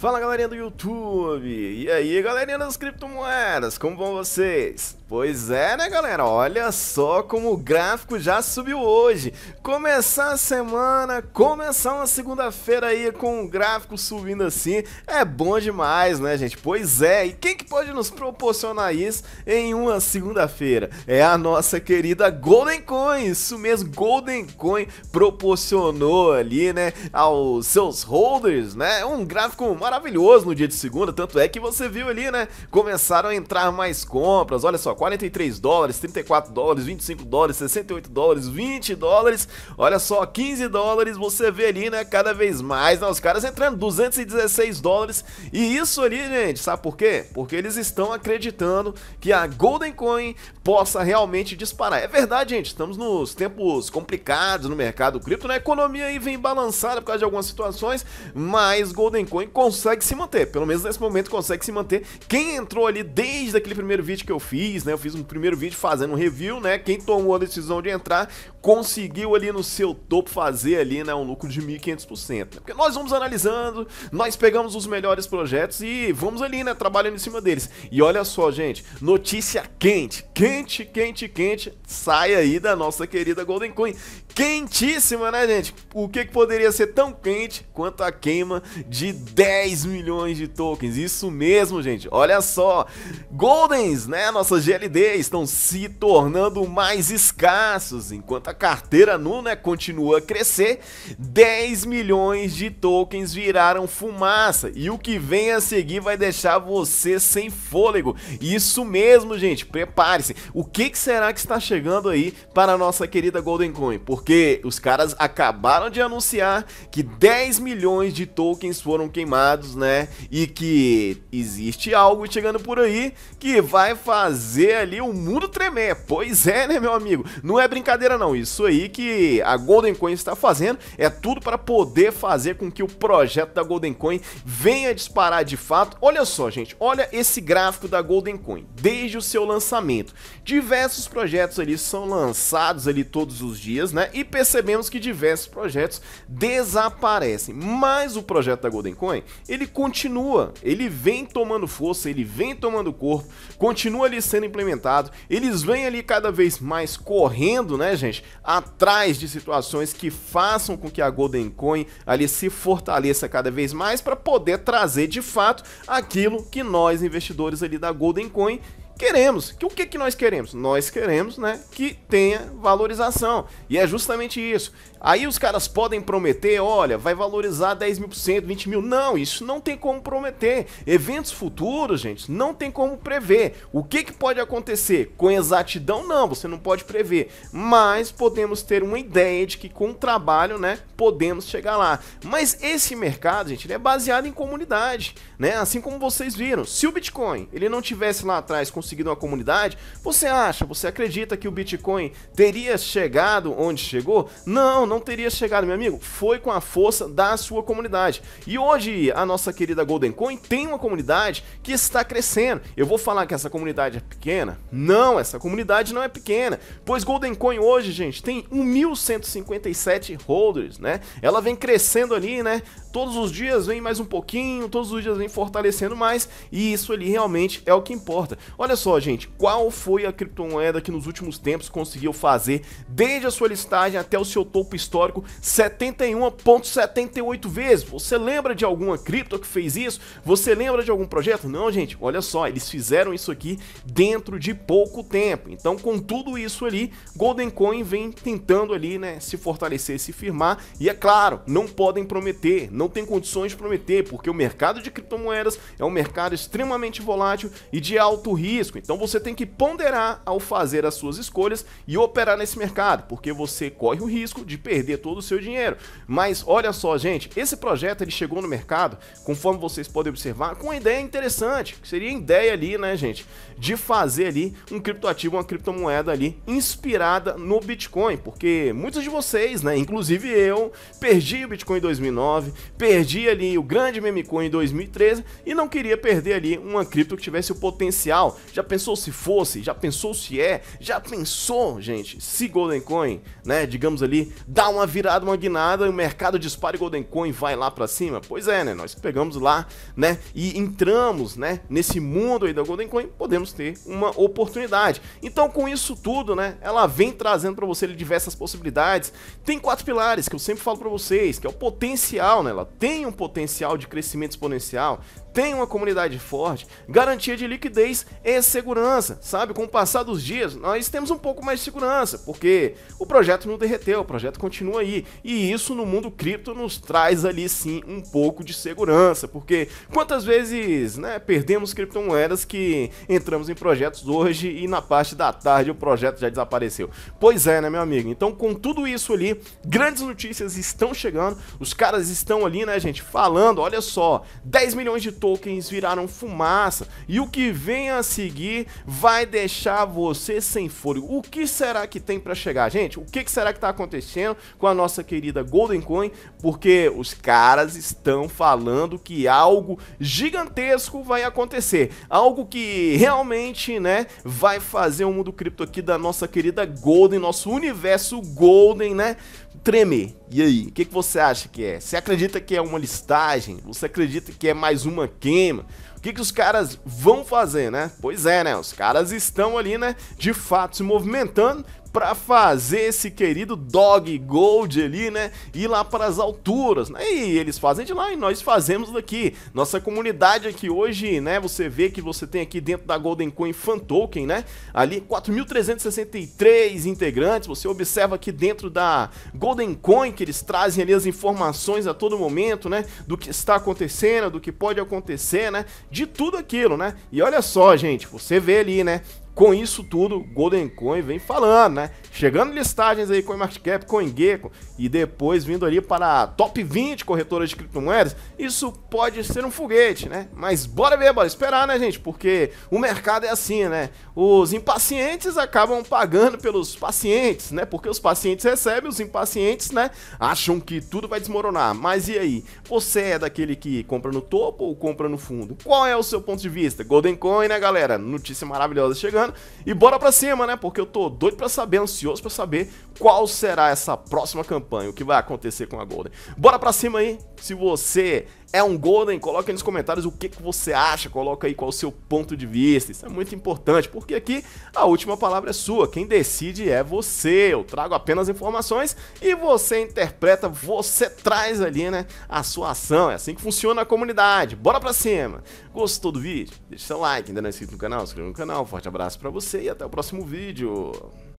Fala galerinha do YouTube! E aí galerinha das criptomoedas, como vão vocês? Pois é, né, galera? Olha só como o gráfico já subiu hoje. Começar a semana, começar uma segunda-feira aí com o gráfico subindo assim, é bom demais, né, gente? Pois é, e quem que pode nos proporcionar isso em uma segunda-feira? É a nossa querida Golden Coin. Isso mesmo, Golden Coin proporcionou ali, né, aos seus holders, né? Um gráfico maravilhoso no dia de segunda, tanto é que você viu ali, né? Começaram a entrar mais compras. Olha só, 43 dólares, 34 dólares, 25 dólares, 68 dólares, 20 dólares, olha só, 15 dólares, você vê ali, né, cada vez mais, né, os caras entrando, 216 dólares, e isso ali, gente, sabe por quê? Porque eles estão acreditando que a Golden Coin possa realmente disparar. É verdade, gente, estamos nos tempos complicados no mercado cripto, né, a economia aí vem balançada por causa de algumas situações, mas Golden Coin consegue se manter, pelo menos nesse momento consegue se manter. Quem entrou ali desde aquele primeiro vídeo que eu fiz, né, né? Eu fiz um primeiro vídeo fazendo um review, né? Quem tomou a decisão de entrar conseguiu ali no seu topo fazer ali, né, um lucro de 1500%. Né? Porque nós vamos analisando, nós pegamos os melhores projetos e vamos ali, né, trabalhando em cima deles. E olha só, gente, notícia quente, quente, quente, quente, sai aí da nossa querida Golden Coin quentíssima, né, gente? O que, que poderia ser tão quente quanto a queima de 10 milhões de tokens? Isso mesmo, gente. Olha só. Goldens, né, nossas GLD, estão se tornando mais escassos, enquanto a carteira nu, né, continua a crescer. 10 milhões de tokens viraram fumaça e o que vem a seguir vai deixar você sem fôlego. Isso mesmo, gente. Prepare-se. O que, que será que está chegando aí para a nossa querida Golden Coin? Porque porque os caras acabaram de anunciar que 10 milhões de tokens foram queimados, né? E que existe algo chegando por aí que vai fazer ali o mundo tremer. Pois é, né, meu amigo? Não é brincadeira não. Isso aí que a Golden Coin está fazendo é tudo para poder fazer com que o projeto da Golden Coin venha disparar de fato. Olha só, gente, olha esse gráfico da Golden Coin desde o seu lançamento. Diversos projetos ali são lançados ali todos os dias, né? e percebemos que diversos projetos desaparecem. Mas o projeto da Golden Coin, ele continua, ele vem tomando força, ele vem tomando corpo, continua ali sendo implementado, eles vêm ali cada vez mais correndo, né, gente, atrás de situações que façam com que a Golden Coin ali se fortaleça cada vez mais para poder trazer de fato aquilo que nós investidores ali da Golden Coin queremos. Que o que, que nós queremos? Nós queremos, né, que tenha valorização. E é justamente isso. Aí os caras podem prometer, olha, vai valorizar 10 mil por cento, 20 mil. Não, isso não tem como prometer. Eventos futuros, gente, não tem como prever. O que, que pode acontecer? Com exatidão, não, você não pode prever. Mas podemos ter uma ideia de que com o trabalho, né, podemos chegar lá. Mas esse mercado, gente, ele é baseado em comunidade, né? Assim como vocês viram. Se o Bitcoin, ele não tivesse lá atrás com conseguido uma comunidade, você acha, você acredita que o Bitcoin teria chegado onde chegou? Não, não teria chegado, meu amigo. Foi com a força da sua comunidade. E hoje a nossa querida Golden Coin tem uma comunidade que está crescendo. Eu vou falar que essa comunidade é pequena? Não, essa comunidade não é pequena, pois Golden Coin hoje, gente, tem 1.157 holders, né? Ela vem crescendo ali, né? Todos os dias vem mais um pouquinho, todos os dias vem fortalecendo mais, e isso ali realmente é o que importa. Olha só, gente, qual foi a criptomoeda que nos últimos tempos conseguiu fazer, desde a sua listagem até o seu topo histórico, 71,78 vezes? Você lembra de alguma cripto que fez isso? Você lembra de algum projeto? Não, gente, olha só, eles fizeram isso aqui dentro de pouco tempo. Então, com tudo isso ali, Golden Coin vem tentando ali, né, se fortalecer, se firmar. E é claro, não podem prometer, não tem condições de prometer, porque o mercado de criptomoedas é um mercado extremamente volátil e de alto risco risco. Então você tem que ponderar ao fazer as suas escolhas e operar nesse mercado, porque você corre o risco de perder todo o seu dinheiro. Mas olha só, gente, esse projeto ele chegou no mercado, conforme vocês podem observar, com uma ideia interessante, que seria a ideia ali, né, gente, de fazer ali um criptoativo, uma criptomoeda ali inspirada no Bitcoin, porque muitos de vocês, né, inclusive eu, perdi o Bitcoin em 2009, perdi ali o grande meme coin em 2013 e não queria perder ali uma cripto que tivesse o potencial já pensou se fosse? Já pensou se é? Já pensou, gente, se Golden Coin, né, digamos ali, dá uma virada, uma guinada e o mercado dispara e Golden Coin vai lá para cima? Pois é, né? Nós pegamos lá, né, e entramos, né, nesse mundo aí da Golden Coin, podemos ter uma oportunidade. Então, com isso tudo, né, ela vem trazendo para você diversas possibilidades. Tem quatro pilares que eu sempre falo para vocês, que é o potencial, né? Ela tem um potencial de crescimento exponencial, tem uma comunidade forte, garantia de liquidez e segurança, sabe? Com o passar dos dias, nós temos um pouco mais de segurança, porque o projeto não derreteu, o projeto continua aí. E isso no mundo cripto nos traz ali sim um pouco de segurança, porque quantas vezes, né, perdemos criptomoedas que entramos em projetos hoje e na parte da tarde o projeto já desapareceu. Pois é, né, meu amigo? Então, com tudo isso ali, grandes notícias estão chegando, os caras estão ali, né, gente, falando, olha só, 10 milhões de tokens viraram fumaça e o que vem a seguir vai deixar você sem fôlego. O que será que tem para chegar, gente? O que, será que está acontecendo com a nossa querida Golden Coin? Porque os caras estão falando que algo gigantesco vai acontecer, algo que realmente, né, vai fazer o mundo cripto aqui da nossa querida Golden, nosso universo Golden, né, tremer. E aí, o que, que você acha que é? Você acredita que é uma listagem? Você acredita que é mais uma queima. O que, que os caras vão fazer, né? Pois é, né? Os caras estão ali, né? De fato se movimentando para fazer esse querido Dog Gold ali, né? Ir lá para as alturas, né? E eles fazem de lá e nós fazemos daqui. Nossa comunidade aqui hoje, né? Você vê que você tem aqui dentro da Golden Coin Fan Token, né? Ali 4.363 integrantes. Você observa aqui dentro da Golden Coin que eles trazem ali as informações a todo momento, né? Do que está acontecendo, do que pode acontecer, né? De tudo aquilo, né? E olha só, gente, você vê ali, né? Com isso tudo, Golden Coin vem falando, né? Chegando listagens aí com CoinMarketCap, Engeco e depois vindo ali para a top 20 corretoras de criptomoedas, isso pode ser um foguete, né? Mas bora ver, bora esperar, né, gente? Porque o mercado é assim, né? Os impacientes acabam pagando pelos pacientes, né? Porque os pacientes recebem, os impacientes, né, acham que tudo vai desmoronar. Mas e aí? Você é daquele que compra no topo ou compra no fundo? Qual é o seu ponto de vista? Golden Coin, né, galera? Notícia maravilhosa chegando e bora pra cima, né? Porque eu tô doido pra saber, ansioso pra saber qual será essa próxima campanha, o que vai acontecer com a Golden. Bora pra cima aí. Se você é um Golden, coloca aí nos comentários o que, que você acha, coloca aí qual o seu ponto de vista. Isso é muito importante, porque aqui a última palavra é sua. Quem decide é você. Eu trago apenas informações e você interpreta, você traz ali, né, a sua ação. É assim que funciona a comunidade. Bora pra cima. Gostou do vídeo? Deixa seu like, ainda não é inscrito no canal, se inscreva no canal. Forte abraço abraço para você e até o próximo vídeo.